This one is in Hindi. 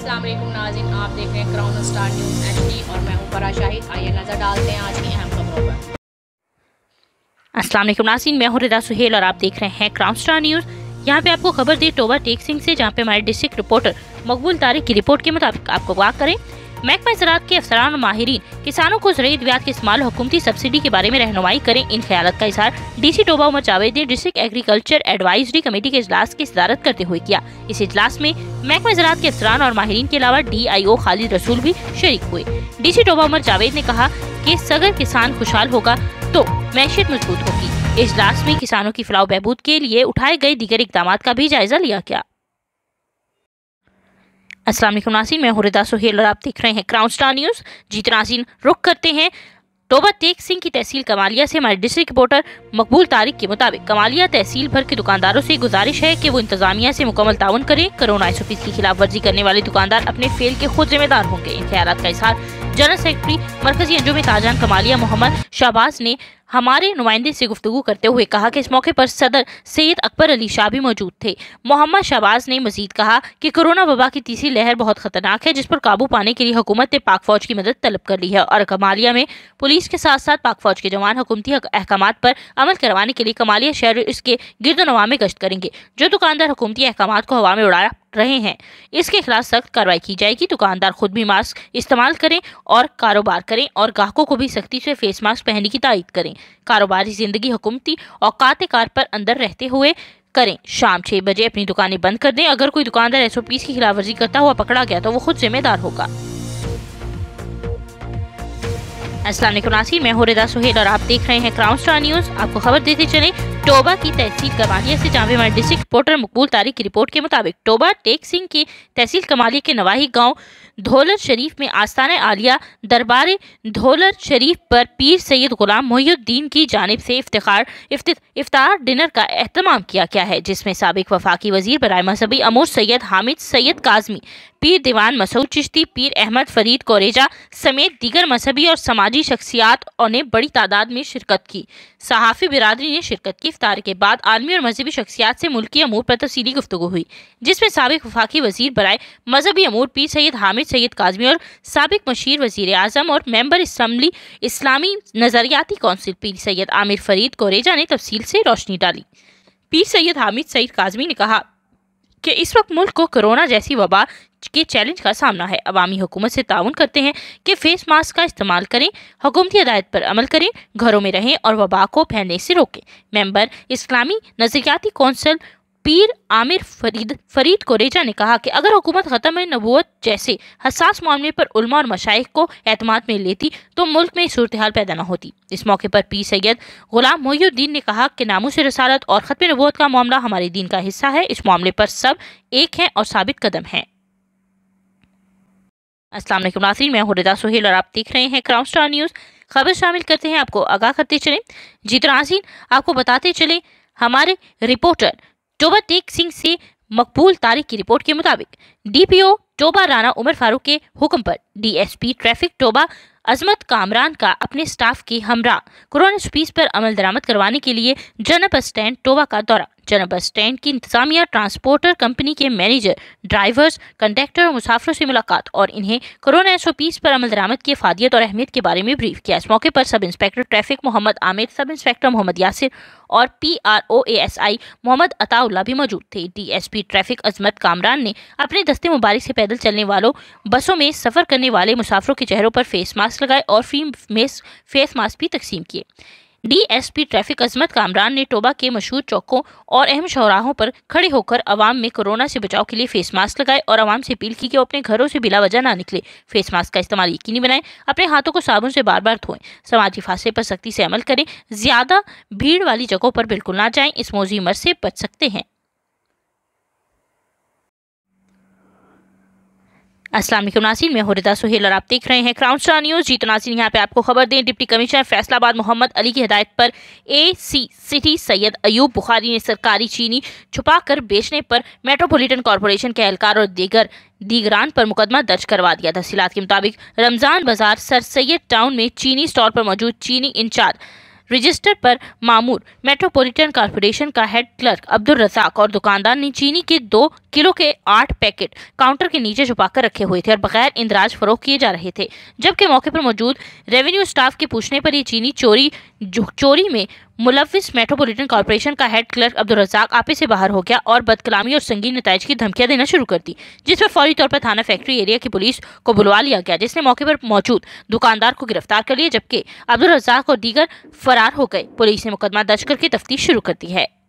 अस्सलाम वालेकुम नाजिन आप देख रहे हैं क्राउन स्टार न्यूज़ एच और मैं हूं फरा शाहिद आइए नज़र डालते हैं आज की अहम खबरों पर अस्सलाम वालेकुम नाजिन मैं हूं रिदा सुहेल और आप देख रहे हैं क्राउन स्टार न्यूज़ यहाँ पे आपको खबर दी टोबा टेक सिंह से जहाँ पे हमारे डिस्ट्रिक्ट रिपोर्टर मकबूल तारिक की रिपोर्ट के मुताबिक आपको वाह करें महकमा ज़रात के अफसरान और माहरीन किसानों को जरीद ब्याज के इस्तेमाल हुकूमती सब्सिडी के बारे में रहनुमाई करें इन ख्याल का इजहार डी सी टोबा उमर जावेद ने डिस्ट्रिक्ट एग्रीकल्चर एडवाइजरी कमेटी के अजलास की सदारत करते हुए किया इस इजलास में महकमा ज़रात के अफसरान और माहरीन के अलावा डी आई ओ खालिद रसूल भी शरीक हुए डी सी टोबा उमर जावेद ने कहा की सगर किसान खुशहाल होगा तो मैशियत मजबूत होगी इजलास में किसानों की फलाह बहबूद के लिए उठाए गए दीगर इकदाम का भी जायजा लिया गया अस्सलाम वालेकुम नासिन मैं हुरदा सुहेल और आप देख रहे हैं क्राउन स्टार न्यूज़ जीत नासिन रुख करते हैं तोबा तेग सिंह की तहसील कमालिया से हमारे डिस्ट्रिक्ट रिपोर्टर मकबूल तारिक के मुताबिक कमालिया तहसील भर के दुकानदारों से गुजारिश है कि वो इंतजामिया से मुकम्मल ताउन करें कोरोना एसओपी की खिलाफ वर्जी करने वाले दुकानदार अपने फेल के खुद जिम्मेदार होंगे इन ख्याल का इजहार जनरल सेक्रेटरी मरकजी अंजुम ताजान कमालिया मोहम्मद शहबाज ने हमारे नुमाइंदे से गुफ्तु करते हुए कहा कि इस मौके पर सदर सैयद अकबर अली शाह भी मौजूद थे मोहम्मद शहबाज ने मजीद कहा कि कोरोना वबा की तीसरी लहर बहुत खतरनाक है जिस पर काबू पाने के लिए हुकूमत ने पाक फौज की मदद तलब कर ली है और कमालिया में पुलिस के साथ साथ पाक फौज के जवान हुकूमती अहकाम पर अमल करवाने के लिए कमालिया शहर इसके नवा में गश्त करेंगे जो दुकानदार हुकूमती अहकाम को हवा में उड़ाया रहे हैं इसके खिलाफ सख्त कार्रवाई की जाएगी दुकानदार खुद भी मास्क इस्तेमाल करें और कारोबार करें और ग्राहकों को भी सख्ती से फेस मास्क पहनने की तायद करें कारोबारी जिंदगी हुकूमती काते कार पर अंदर रहते हुए करें शाम छह बजे अपनी दुकानें बंद कर दें अगर कोई दुकानदार एस की खिलाफवर्जी करता हुआ पकड़ा गया तो वो खुद जिम्मेदार होगा असलम नासिर मैं हो रेदा सुहेल और आप देख रहे हैं क्राउन स्टार न्यूज़ आपको खबर देते चले टोबा की तहसील कमालिया से जामे हमारे डिस्ट्रिक्ट रिपोर्टर मकबूल तारीख की रिपोर्ट के मुताबिक टोबा टेक सिंह की तहसील कमालिया के नवाही गांव धोलर शरीफ में आस्थान आलिया दरबार धोलर शरीफ पर पीर सैयद गुलाम मोहुद्दीन की जानब से इफ्तार इफ्तार डिनर का अहतमाम किया गया है जिसमें सबक वफाकी वजीर बरए मजहबी अमूर सैयद हामिद सैयद काजमी पीर दीवान मसूद चिश्ती पीर अहमद फरीद कोरेजा समेत दीगर मजहबी और समाजी शख्सियात ने बड़ी तादाद में शिरकत की सहाफ़ी बिरादरी ने शिरकत की इफ्तार के बाद आलमी और मजहबी शख्सियात से मुल्की अमूर पर तफसली गुफ्तु हुई जिसमें सबक वफाकी वजीर बरए मजहबी अमूर पी सैद हामिद सैद काजमी और सबक मशीर वजीर अजम और मेम्बर इसम्बली इस्लामी नज़रियाती कौंसिल पी सैद आमिर फरीद कोरेजा ने तफसील से रोशनी डाली पीर सैद हामिद सईद काजमी ने कहा कि इस वक्त मुल्क को कोरोना जैसी वबा के चैलेंज का सामना है अवामी हुकूमत से ताउन करते हैं कि फेस मास्क का इस्तेमाल करें हुकूमती हदायत पर अमल करें घरों में रहें और वबा को फैलने से रोकें मेंबर इस्लामी नजरियाती कौंसल पीर आमिर फरीद फरीद कोरेजा ने कहा कि अगर हुकूमत ख़त्म नबूत जैसे हसास मामले पर उलमा और मशाइ को अतमाद में लेती तो मुल्क में सूरत हाल पैदा न होती इस मौके पर पी सैयद गुलाम मोहुद्दीन ने कहा कि नामों से रसालत और ख़त्म नबूत का मामला हमारे दीन का हिस्सा है इस मामले पर सब एक हैं और साबित कदम हैं असलम नासिर मैं हरदा सुहेल और आप देख रहे हैं क्राउन स्टार न्यूज़ खबर शामिल करते हैं आपको आगाह करते चलें जी तो नाजीन आपको बताते चलें हमारे रिपोर्टर चोबा तेग सिंह से मकबूल तारीख की रिपोर्ट के मुताबिक डीपीओ टोबा राणा उमर फारूक के हुक्म पर डीएसपी ट्रैफिक टोबा अजमत कामरान का अपने स्टाफ की हमरा कोरोना स्पीस पर अमल दरामद करवाने के लिए जनप स्टैंड टोबा का दौरा जनप स्टैंड की इंतजामिया ट्रांसपोर्टर कंपनी के मैनेजर ड्राइवर्स कंडक्टर और मुसाफरों से मुलाकात और इन्हें कोरोना एस ओ पीस पर अमल दरामद की फादियत और अहमियत के बारे में ब्रीफ किया इस मौके पर sub inspector traffic Mohammad Aamir sub inspector Mohammad Yasir और P R O A S I Mohammad Ataullah भी मौजूद थे D S P traffic Azmat Kamran ने अपने दस्ते मुबारक से पैदल चलने वालों बसों में सफर करने वाले मुसाफरों के चेहरों पर फेस मास्क मास्क लगाए और फ्री फेस मास्क भी तकसीम किए डीएसपी ट्रैफिक अजमत कामरान ने टोबा के मशहूर चौकों और अहम शौराहों पर खड़े होकर आवाम में कोरोना से बचाव के लिए फेस मास्क लगाए और आवाम से अपील की कि वो अपने घरों से बिला वजह ना निकले फेस मास्क का इस्तेमाल यकीनी बनाएं अपने हाथों को साबुन से बार बार धोएं समाजी फासले पर सख्ती से अमल करें ज़्यादा भीड़ वाली जगहों पर बिल्कुल ना जाए इस मोजी मर से बच सकते हैं असलम नासिन में हरिदा सुहेल और आप देख रहे हैं क्राउन स्टार न्यूज़ जीत नासिन यहाँ पे आपको खबर दें डिप्टी कमिश्नर फैसलाबाद मोहम्मद अली की हदायत पर A C city Syed Ayub Bukhari ने सरकारी चीनी छुपा कर बेचने पर मेट्रोपॉलिटन कॉरपोरेशन के एहलकार और दीगर दीगरान पर मुकदमा दर्ज करवा दिया तफसीत के मुताबिक रमज़ान बाजार सर सैयद टाउन में चीनी स्टॉल पर मौजूद चीनी इंचार्ज रजिस्टर पर मामूर मेट्रोपॉलिटन कॉरपोरेशन का हेड क्लर्क अब्दुल रजाक और दुकानदार ने चीनी के दो किलो के आठ पैकेट काउंटर के नीचे छुपाकर रखे हुए थे और बगैर इंदराज फरोख किए जा रहे थे जबकि मौके पर मौजूद रेवेन्यू स्टाफ के पूछने पर ये चीनी चोरी चोरी में मुलविस मेट्रोपॉलिटन कॉरपोरेशन का हेड क्लर्क अब्दुल रजाक आपे से बाहर हो गया और बदकलामी और संगीन नतज की धमकियां देना शुरू कर दी जिस पर फौरी तौर पर थाना फैक्ट्री एरिया की पुलिस को बुलवा लिया गया जिसने मौके पर मौजूद दुकानदार को गिरफ्तार कर लिया जबकि अब्दुल रजाक और दीगर फरार हो गए पुलिस ने मुकदमा दर्ज करके तफ्तीश शुरू कर दी है